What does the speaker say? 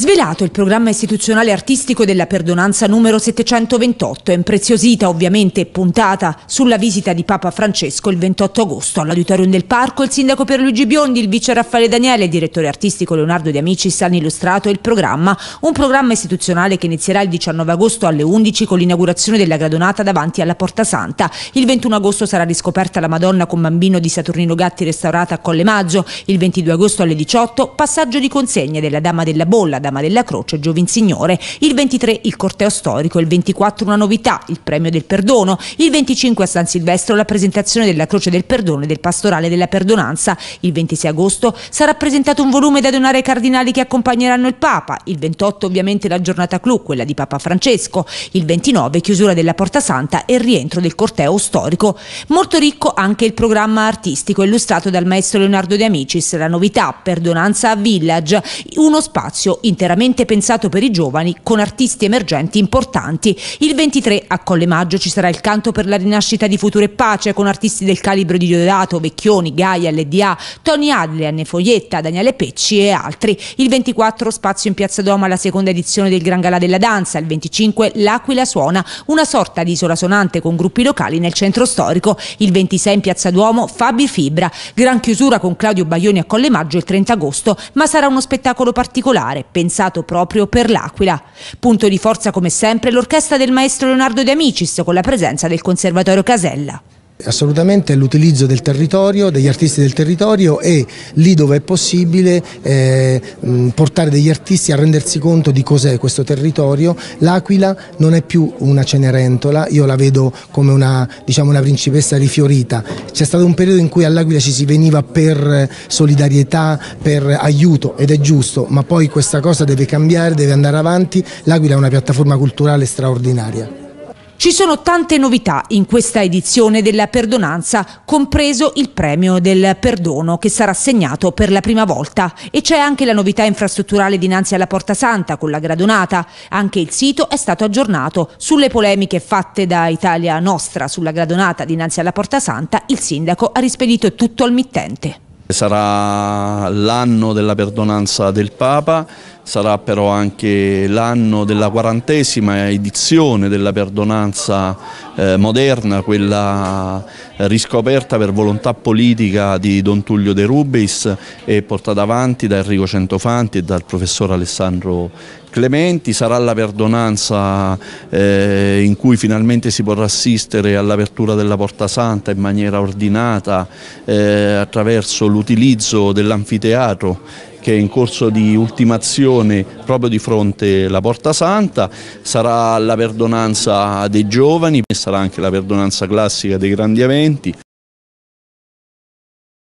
Svelato il programma istituzionale artistico della perdonanza numero 728, impreziosita ovviamente e puntata sulla visita di Papa Francesco il 28 agosto all'Auditorium del Parco, il sindaco Pierluigi Biondi, il vice Raffaele Daniele e il direttore artistico Leonardo De Amicis hanno illustrato il programma, un programma istituzionale che inizierà il 19 agosto alle 11 con l'inaugurazione della gradonata davanti alla Porta Santa. Il 21 agosto sarà riscoperta la Madonna con bambino di Saturnino Gatti restaurata a Colle Maggio, il 22 agosto alle 18 passaggio di consegna della Dama della Bolla da Madama della Croce e Giovinsignore, il 23 il corteo storico, il 24 una novità, il premio del perdono, il 25 a San Silvestro la presentazione della Croce del Perdono e del Pastorale della Perdonanza, il 26 agosto sarà presentato un volume da donare ai cardinali che accompagneranno il Papa, il 28 ovviamente la giornata clou, quella di Papa Francesco, il 29 chiusura della Porta Santa e il rientro del corteo storico. Molto ricco anche il programma artistico illustrato dal maestro Leonardo De Amicis, la novità Perdonanza Village, uno spazio interno interamente pensato per i giovani, con artisti emergenti importanti. Il 23 a Colle Maggio ci sarà il canto per la rinascita di Futuro e Pace, con artisti del calibro di Diodato, Vecchioni, Gaia, LDA, Tony Adli, Anne Foglietta, Daniele Pecci e altri. Il 24 spazio in Piazza Doma la seconda edizione del Gran Gala della Danza, il 25 l'Aquila Suona, una sorta di isola sonante con gruppi locali nel centro storico, il 26 in Piazza Duomo Fabi Fibra, gran chiusura con Claudio Baglioni a Colle Maggio il 30 agosto, ma sarà uno spettacolo particolare, Per pensato proprio per l'Aquila. Punto di forza come sempre l'orchestra del maestro Leonardo De Amicis con la presenza del Conservatorio Casella. Assolutamente l'utilizzo del territorio, degli artisti del territorio e lì dove è possibile eh, portare degli artisti a rendersi conto di cos'è questo territorio. L'Aquila non è più una Cenerentola, io la vedo come una, diciamo, una principessa rifiorita. C'è stato un periodo in cui all'Aquila ci si veniva per solidarietà, per aiuto ed è giusto, ma poi questa cosa deve cambiare, deve andare avanti. L'Aquila è una piattaforma culturale straordinaria. Ci sono tante novità in questa edizione della perdonanza, compreso il premio del perdono che sarà assegnato per la prima volta e c'è anche la novità infrastrutturale dinanzi alla Porta Santa con la gradonata. Anche il sito è stato aggiornato sulle polemiche fatte da Italia Nostra sulla gradonata dinanzi alla Porta Santa. Il sindaco ha rispedito tutto al mittente. Sarà l'anno della perdonanza del Papa, sarà però anche l'anno della quarantesima edizione della perdonanza eh, moderna, quella eh, riscoperta per volontà politica di Don Tullio De Rubis e portata avanti da Enrico Centofanti e dal professor Alessandro Clementi, sarà la perdonanza eh, in cui finalmente si potrà assistere all'apertura della Porta Santa in maniera ordinata eh, attraverso l'utilizzo dell'anfiteatro che è in corso di ultimazione proprio di fronte alla Porta Santa, sarà la perdonanza dei giovani, e sarà anche la perdonanza classica dei grandi eventi.